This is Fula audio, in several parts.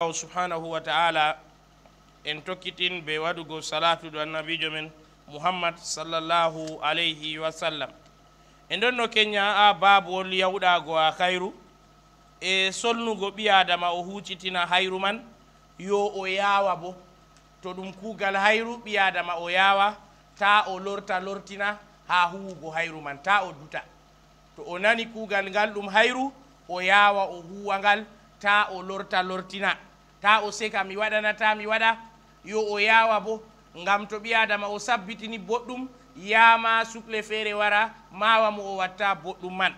allahu subhanahu wa taala en tokkitin be waɗugo salatuɗo annabijo men muhammad sallllahu alayhi wa sallam en ɗon no kenya a baabuwol yawɗago a hayru e solnugo ɓi adama o hucitina hayru man yo o yawa bo to ɗum kugal hayru ɓi adama o yawa ta o lorta lortina ha huwugo hayru man ta o duta to o nani kugal ngal ɗum hayru o yawa o huwa ngal ta o lorta lortina ta o seka mi waɗana ta mi waɗa yo o yawa bo ngam to ɓi adama o sabbitini boɗɗum yama sukle feere wara mawa mo o watta boɗɗum man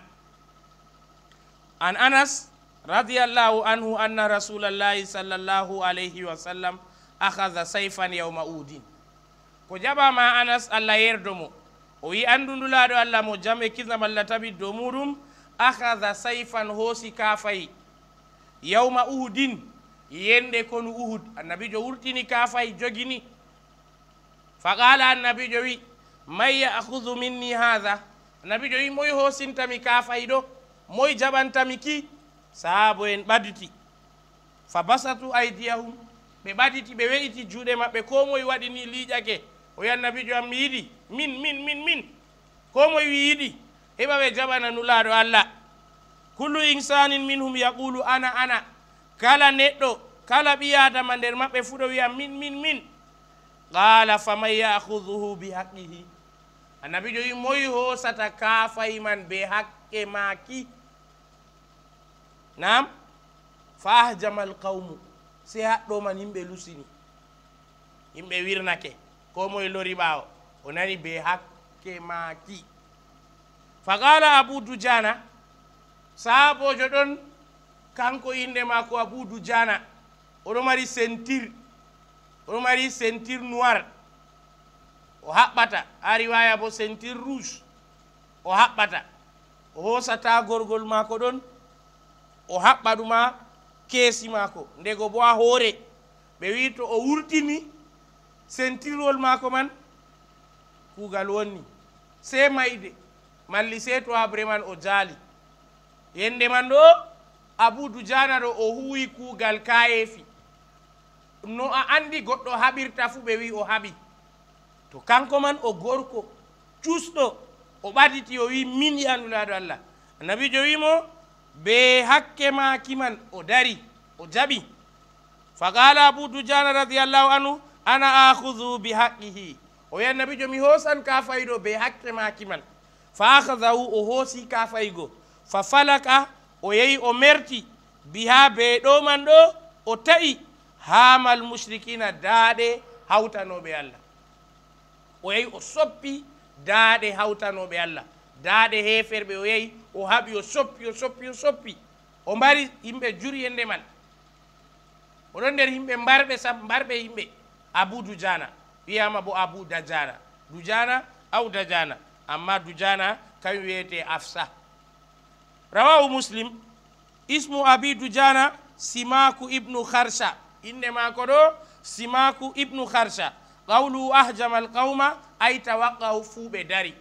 an anas radiallahu anhu anna rasulallahi sallallahu alayhi wa sallam ahada saifan yawma udin ko jaɓama anas allah yerdo mo o wi andudulaɗo allah mo jam e kisam allah tabi dow muɗum ahada sayfan hoosi kafayi yawma udin yende konu uhud annabijo wurtini kaafay jogini fa qala annabijo wi may ya'khudhu minni hadha annabijo wi moye hosintami kaafay ɗo moye jaɓantami ki sahaabo en ɓaditi fa basatu aydiyahum ɓe ɓaditi ɓe we'iti juuɗe maɓɓe ko wadi waɗini lijake o wi annabijo am mi min min min min ko moy wi yiɗi heɓa ɓe jaɓana nulado allah kullu insanin minhum yaqulu ana ana kala neɗɗo kala ɓiyadama nder maɓɓe fuɗo wiya min min min qala faman yahuduhu bi haqqihi annabijo wi moy hoosata kaafay man be hakke maaki nam fa ahjama alqawmu se haɗɗo man yimɓe lusini yimɓe wirnake ko moye lori ɓawo o nani be hakke maaki fa qala abou dujana saabojo ɗon kanko inde mako aboudou diana oɗo mari sentir oɗo mari sentir noir o haɓɓata ariwaya bo sentir rouge o haɓɓata o hosata gorgol mako ɗon o haɓɓa ɗuma keesi mako ndego bo a hoore ɓe wi to o wurtini sentirwol mako man kuugal wonni se mayde malli se to habre man o jaali yennde man ɗo abou dujana ɗo o huwi kuugal kayeefi no a andi goɗɗo haɓirta fuu ɓe wi o haɓi to kanko man o gorko cusɗo o ɓaditi o wi min yanulaaɗo allah annabijo wimo be hakke maaki man o dari o jaɓi fa qala abou dujana radiallahu anhu ana akhudu bi haqqihi o wi annabijo mi hoosan kafayɗo be hakke maaki man fa akhadahu o hoosi kafaygo fa falaka o yehi o merti bi ha beeɗo man ɗo o tawi haamal mushrikina daaɗe hawtanoɓe allah o yehi o soppi daaɗe hawtanoɓe allah daaɗe heferɓe o yehi o haaɓi o soppi o soppi o soppi o mbari yimɓe juriyende man oɗon nder yimɓe mbarɓe sa mbarɓe yimɓe abou dujana wiyama bo abou dajana dujana aw dajana amma dujana kañum wiyete afsa رواه مسلم اسم أبي دجانة سماك ابن خرشة إنما كدو سماك ابن خرشة قوله أهجم القوم أي توقفوا بداري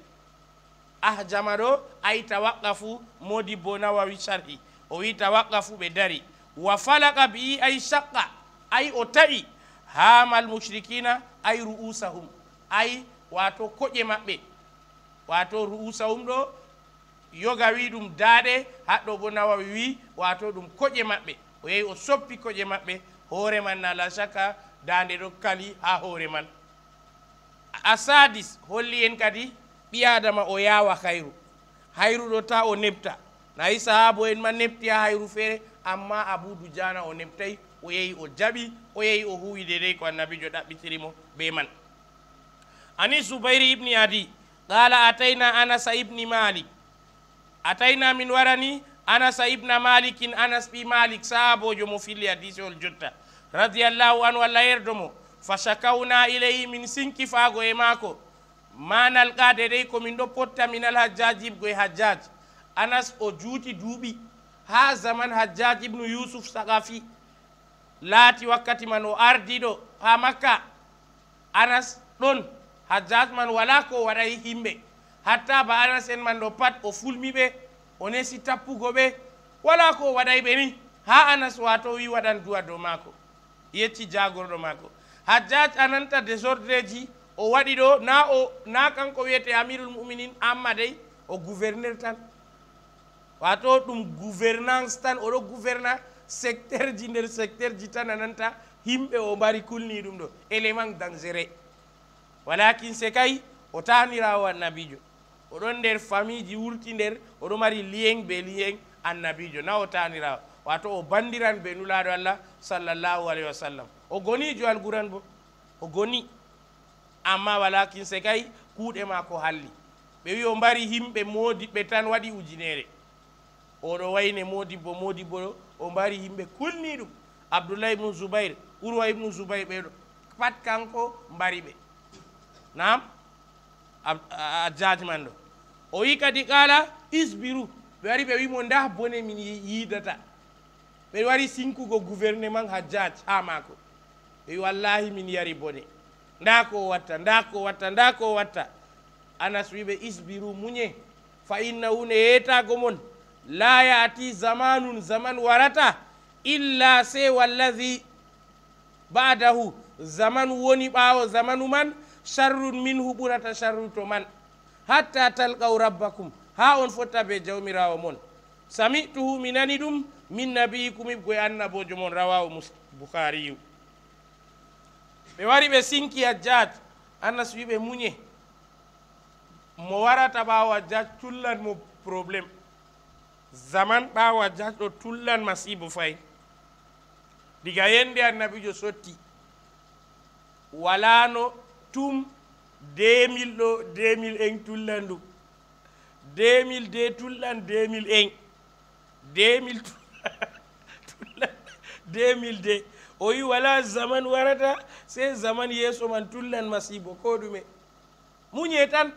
أهجم دو أي توقفوا مودي بوناوي شرحي أو توقفوا بداري وفلق به أي شقة أي أتعي هام المشركين أي رؤوسهم أي واتو كوجي مبي واتو رؤوسهم دو yoga wi ɗum daaɗe haɗɗo bo nawawi wi wato ɗum koƴe maɓɓe o yehi o soppi koƴe maɓɓe hoore man nala chaka dande ɗo kali ha hoore man asadis holli en kadi ɓiyadama o yawa hayru hayru ɗo ta o nebta nayi sahabo en ma nebti ha hayru feere amma aboudou diana o nebtayi o yehi o jaɓi o yehi o huwide dey ko annabijo ɗaɓɓitirimo be man ani zoubayri ibni adi qala atayna anasa ibni malik ataina min warani anasa ibna malikin anas bi malik sahabojo mo filli hadisewol jotta radiyallahu anu allah yerdomo fa shakawna ilayhi min sinkifaago e maako manal qade dey min do potta al hajjaji ibn goy e hajjaj anas o juuti duuɓi ha zaman hajjaj ibnu yusuf sagafi laati wakkati man o ardiɗo ha makka anas ɗon hajjaj man wala ko waɗay himɓe hatta ba anas en man ɗo pat o fulmi ɓe o nesi tappugo ɓe wala ko waɗay ɓe ni ha anas wato wi waɗan duwa dow maako yecci jagorɗo maako hajjaj ananta désordre ji o waɗi ɗo na o na kanko wiyete amirul muminin amma dey o gouverneur tan wato ɗum gouvernance tan oɗo gouverna secteur ji nder secteur ji tan ananta himɓe o mbari kulni ɗum ɗo élément dangereux walakin se kay o tanirawo annabijo oɗon nder famille ji wurti nder oɗo mari liyen be liyen annabijo na o tanira wato o bandiran be nulaɗo allah sallllahu alayhi wa sallam o goni jo alguran bo o goni amma walakin se kay kuuɗe ma ko halli ɓe wi o mbari himɓe modiɓɓe tan waɗi ujunere oɗo wayne modibbo modibbo o mbari yimɓe kulni ɗum abdoullah ibnu zoubayre urwa ibnu zoubayre ɓeɗo pat kanko mbari ɓe nam a jaji man o wi kadi qala isbiru ɓe wari ɓe wimo nda bone min yidata ɓe wari sinkugo gouvernement ha jaj ah, ha mako ɓe wi wallahi min yari bone nda ko watta nda ko watta nda ko watta anas wiɓe isbiru muñe fa inna ne yetago mon la yati zamanun zaman warata illa se wallahi badahu zaman woni ɓawo zamanu man charrun min hu ɓurata charru to man hatta talqaw rabbakum ha on fotta be jawmirawo moon samituhu mi nani ɗum min nabiyikumib goye annabojo moon rawawo bukhariyu ɓe wari ɓe sinki ajjad annas wiɓe muñe mo warata ɓawo ajjad tullan mo probléme zaman ɓawo ajjad ɗo tullan masibo fay diga yende annabijo sotti walano tum 2000 ɗo 2000 en tullan ɗum 2000 de tullan 2000 en 2000 tullan 2000 de o wi wala zaman warata sey zaman yeeso man tullan masibo ko ɗume muñe tan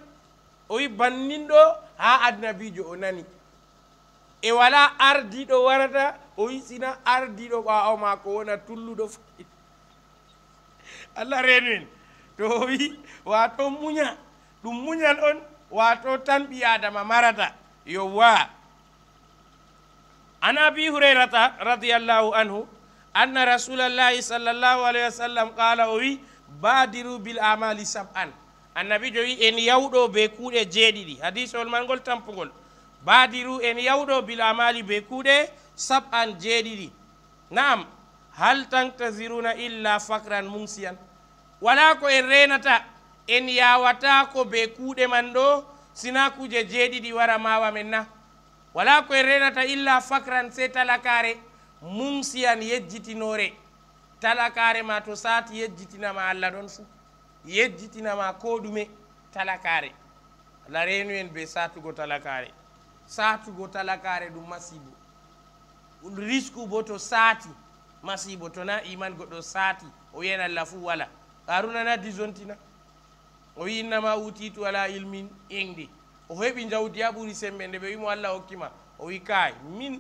o wi bannin ɗo ha annabijo o nani e wala ardiɗo warata o yisina ardiɗo ɓawo ma ko wona tulluɗo allah renu en to o wi wato muña ɗum muñal on wato tan ɓi adama marata yo wa an abi hurairata radiallahu anhu anna rasulallahi sall llahu alayhi wa sallam qala o wi badiru bil amali sab'an annabi jo wi en yawɗo be kuuɗe jeeɗiɗi hadisewol mal ngol tampugol badiru en yawɗo bil amali be kuuɗe sab'an jeeɗiɗi naam hal tantasiruna illa fakran mungsiyan wala ko en renata en yawata ko be kuuɗe man ɗo sina kuje jeeɗiɗi wara mawa men na wala ko en renata illa facran se talakare mumsiyan yejjitinore talakare ma to sati yejjitinama allah ɗon fou yejjitinama ko ɗume talakare ala renu en be satugo talakare satugo talakare ɗum masibo risque bo to sati masibo tona iman goɗɗo sati o wiyan allah fou wala voilà. haruna na disontina o wi innama utitu ala ilmin engdi o heɓi jawdi ha ɓuuri sembe nde ɓe wimo allah hokkima o wi kay min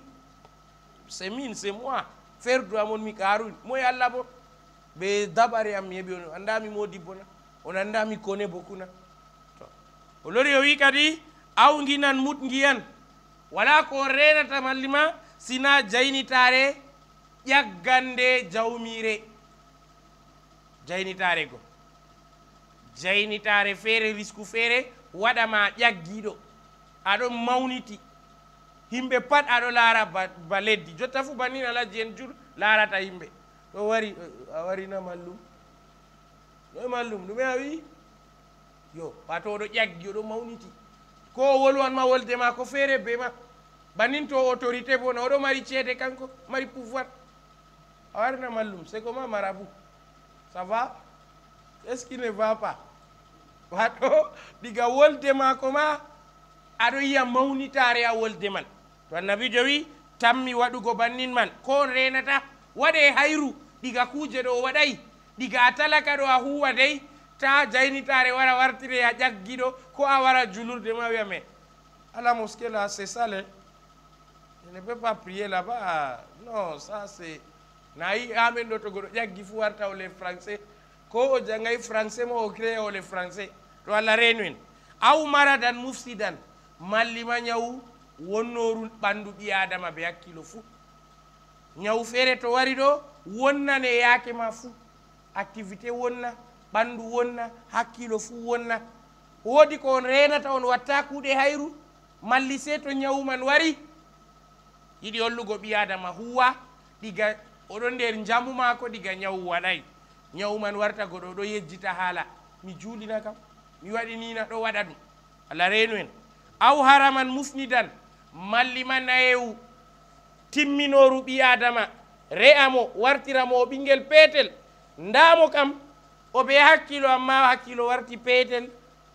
c'est min c'est moi ferdu amon mi karuni moye allah bo ɓe dabare am mi heɓi on andami modi bona on andami kone bokuna to o lori o wi kadi aw ginan mut giyan wala ko renata mallima sina jaynitare ƴaggande jawmire jaynitare go jaynitare feere risque feere waɗama ƴaggiɗo aɗo mawniti yimɓe pat aɗo laara ba leddi jotta fu bannin alaji en jur laarata yimɓe o wari a warina mallum noe mallum ɗume a wi yo wato oɗo ƴaggi oɗo mawniti ko wolwanma wolde ma ko feere be ma bannin to autorité bona oɗo mari ceede kanko mari pouvoir a warina mallum seko ma mara bou ça va est ce qui ne va pas wato diga wolde mako ma aɗo yiya mawnitare a wolde man to annabi jowi tammi waɗugo bannin man ko on renata waɗe hayru ɗiga kuje ɗo waɗay ɗiga a talaka ɗo a huwa dey ta jaynitare wara wartire a ƴaggiɗo ko a wara julurde ma wiya me ala moske la c'est sale je ne peut pas prier là bas non ça c'est nayi amen ɗo to goɗo ƴaggi fu warta o le français ko o jangayi français mo o créé o le français to allah reenu en aw maradan mufsidan mallima ñawu wonnoru ɓandu ɓi adama be hakkilo fuu ñawu feere to wari ɗo wonnane e yaake ma fuu activité wonna ɓandu wonna hakkilo fu wonna woodi ko on renata on watta kuuɗe hayru malli sey to ñawu man wari yiɗi hollugo ɓi adama huwa ɗiga oɗon nder jamu maako diga ñaw waɗay ñaw man warta goɗo ɗo yejjita haala mi juulina kam mi waɗinina ɗo waɗa ɗum allah reenu en aw haraman musnidan mallima nayewu timminoru ɓi adama re amo wartiramo o ɓinguel peetel ndamo kam oɓe hakkilo amma hakkilo warti peetel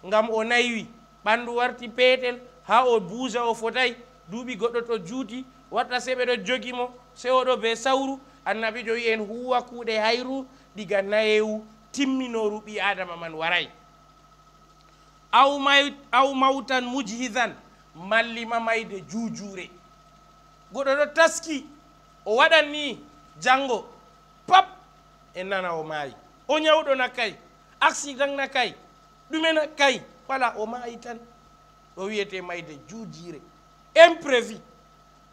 ngam o naywi ɓandu warti peetel ha o buusa o fotay duuɓi goɗɗo to juuti watta se ɓeɗo jogimo se oɗo be sawru annabi joyi en huwa kuuɗe hayru ɗiga nayewu timminoru ɓi adama man waray aw may aw mawtan mujhidan mallima mayde juujuure goɗo ɗo taski o waɗan ni janngo pap en nana o maayi o ñawɗo nakkay accident nakkay ɗume nakkay voilà o maayi tan ɗo wiyete mayde juujiire imprévi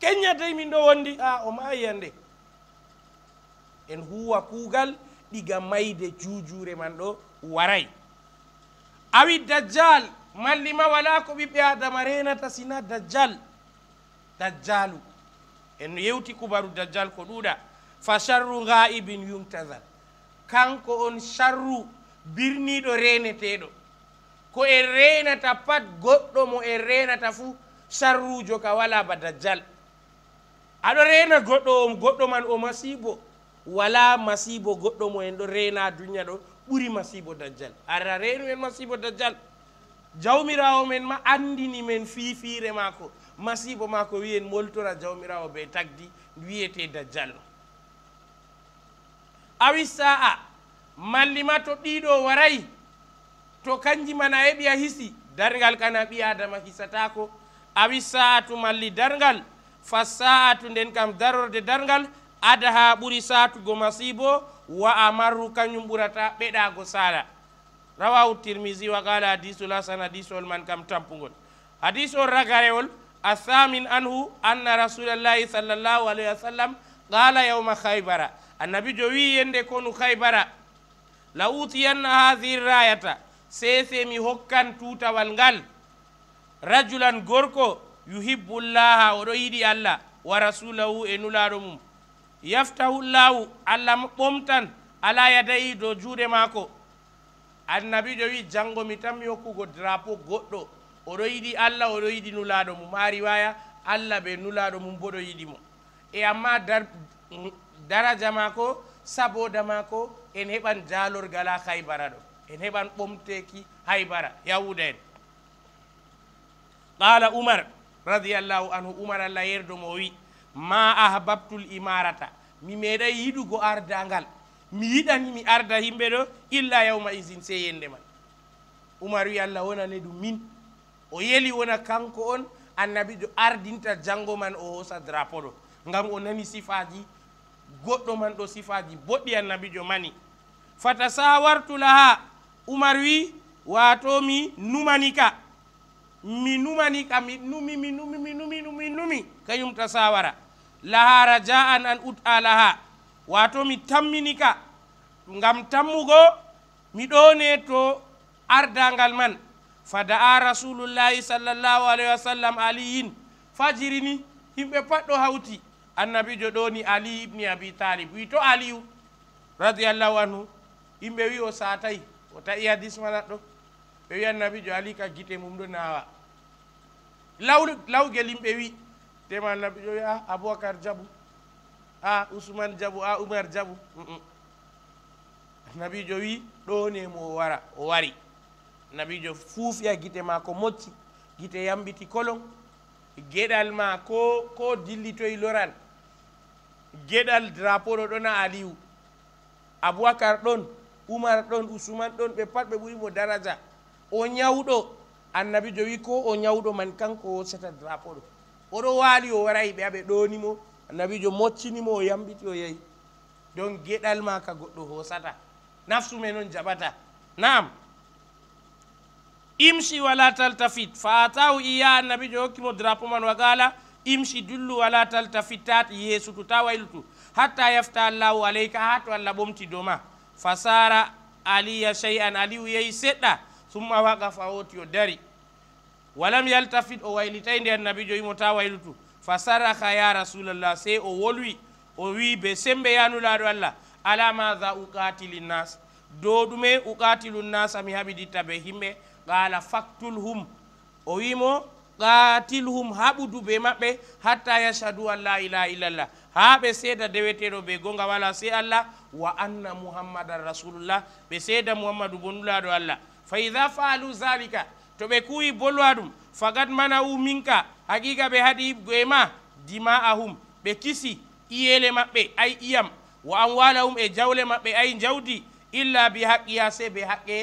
keññatay min ɗo wondi a ah, o maayi yannde en huwa kuugal ɗiga mayde juujuure man ɗo waray awi dajjal mallima wala ko ɓiɓɓe adama renata sina dajjal dajjalu en yewti kubaru dajjal ko ɗuuɗa fa charru ga'ibin yumtazal kanko on charru birniɗo reneteɗo ko en renata pat goɗɗo mo en renata fuu charrujo ka wala ba dajjal aɗo rena goɗɗo goɗɗo man o masibo wala masibo goɗɗo mo en ɗo reena duña ɗo ɓuri masibo dajjal ara reenu en masibo dajjal jawmirawo men ma andini men fifire maako masibo maako wiyen moltora jawmirawo ɓe tagdi wiyete dajjal awi sa'a mallima to ɗiɗo warayi to kanji mana heɓi a hisi darngal kana ɓi adama hisatako awi sa'atu malli darngal fa sa'atu nden kam darorde darngal ada ha ɓuuri satugo masibo wa amarru kañum ɓurata ɓeɗago sala rawahu tirmisi wa qala hadisul hasan hadisol man kam tampugol hadisol ragarewol athamin anhu anna rasulallahi sall llahu alayhi wa sallam qala yawma khaybara annabi jo wi yende konu khaybara la utiyanna hahihi rayata sese mi hokkan tutawal ngal rajulan gorko yuhibbu llaha oɗo yiɗi allah wa rasulahu e nulaɗo mum yaftahu llahu allah ɓomtan ala yadayi dow juuɗe maako annabijo wi janngo mi tan mi hokkugo drapo goɗɗo oɗo yiɗi allah oɗo yiɗi nulaaɗo mum ha riwaya allah ɓe nulaaɗo mum boɗo yiɗi mo e amma dar mm, daraja maako saboda maako en heɓan jaalorgal ha haybara ɗo en heɓan ɓomteki haybara yahuda en qala umar radiallahu anhu umar allah yerdo mo wi ma ahbabtul imarata mi meeɗa yiɗugo ardangal mi yiɗani mi arda himbe do illa yawma izin sey man umar wi allah ne ɗum min o yeli wona kanko on do ardinta jango man o hosa drapo do ngam o nani sifaji goddo man do sifaji annabi mani fatasawartu laha umar wi wato mi numanika mi numanika mi numi mi numi mi numi mi numi kayum tasawara lahara ja an an ut alaha wato mi tamminika gam tammugo mi ɗone to ardagal man fada a rasulullahi sallllahu alayhi wa sallam aliyin fajiri ni yimɓe pat ɗo hawti annabijo ɗoni ali ibni abi talib wi to aliyu radiallahu anhu yimɓe wi o satayi o tai hadis manat ɗo ɓe wi annabijo ali ka guite mum ɗo nawa law lawgel yimɓe wi temal nabi ƴowi a ah, aboubacar jaɓu a ah, ousmane jaɓu a ah, oumar jaɓu nabijo wi ɗonemo wara o wari nabijo fuufiya guite ma ko mocci guite yamɓiti kolon gueɗal ma ko ko dilli toye loral gueɗal drapeau ɗo ɗona aliou aboubacar ɗon oumar ɗon ousmane ɗon ɓe pat ɓe ɓurimo daraja o ñawɗo annabijo wi ko o ñawɗo man kanko woseta drapeau ɗo oɗo waali o warayi ɓe aɓe ɗonimo annabijo moccinimo o yambiti o yehi don geɗal ma ka goɗɗo hosata nafsu me noon jaɓata nam imshi wala taltafit fa atahu iya annabijo hokkimo drapo man wagala imshi dullu wala taltafit ta yesutu ta waylutu hatta yafta allahu alayka ha to allah ɓomti dow fasara aliya shey an aliyu yehi seɗɗa summa waga fa woti o dari walam yaltafit o waylitay nde annabijo yimo ta waylutu fa saraha ya rasulallah sey o wolwi o wi be sembe yanulaɗo allah ala maha uqatili nnas dow ɗume uqatilu nnasa mi haɓiditta be himɓe qala faktulhum o wimo qatilhum haɓudu be maɓɓe hatta yashhadu an la ilaha illallah ha ɓe seeda deweteɗo be gonga wala se allah wa anna muhammadan rasulullah ɓe seeda muhammadou bonulaɗo allah fa ida faalu zalika to ɓe kuwi bolwa ɗum fagat manahu minka haqiqa ɓe haɗi e ma dima ahum ɓe kisi iyele maɓɓe ay iyam wo anwalahum e jawle maɓɓe ay jawdi illa bi haqqiya se ɓe haqqe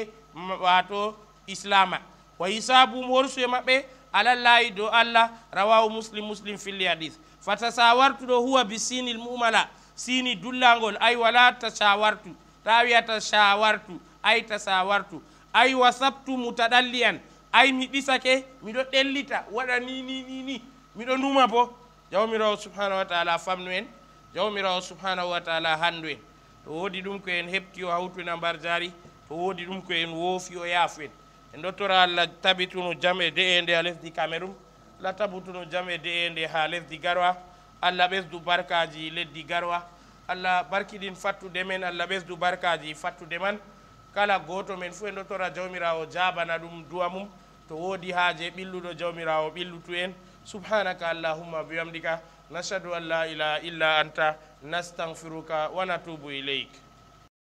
wato islama wa hisabuhum horsu e maɓɓe alallahi do allah rawahu muslim muslim filli hadis fatasawartuɗo huwa bi sini lmumala sini dullagol ay wala tasawartu ta wiya tasawartu ay tasawartu ay wasabtu mutaɗalli an ay mi ɗisake miɗo ɗellita waɗa ni ni ni ni miɗo numa bo jawmirawo subhanahu wa taala famnu en jawmirawo subhanahu wa taala handu en to woodi ɗum ko en hepti o hawtuna e mbar jaari to woodi ɗum ko en woofi o yaafu en en dottora allah tabitunu jam e de ende ha lesdi cameron allah tabitunu jam e de ende ha lesdi garwa allah ɓesdu barkaji leddi garwa allah barkiɗin fattude men allah ɓesdu barkaji fattude man kala goto men fo e dottora jawmirawo jabana ɗum duwa mum to woodi haaje ɓilluɗo jawmirawo ɓillutu en subhanaka allahumma biyamdika nachhadu an la ilaha illa anta nastahfiruka wa natubu ileyk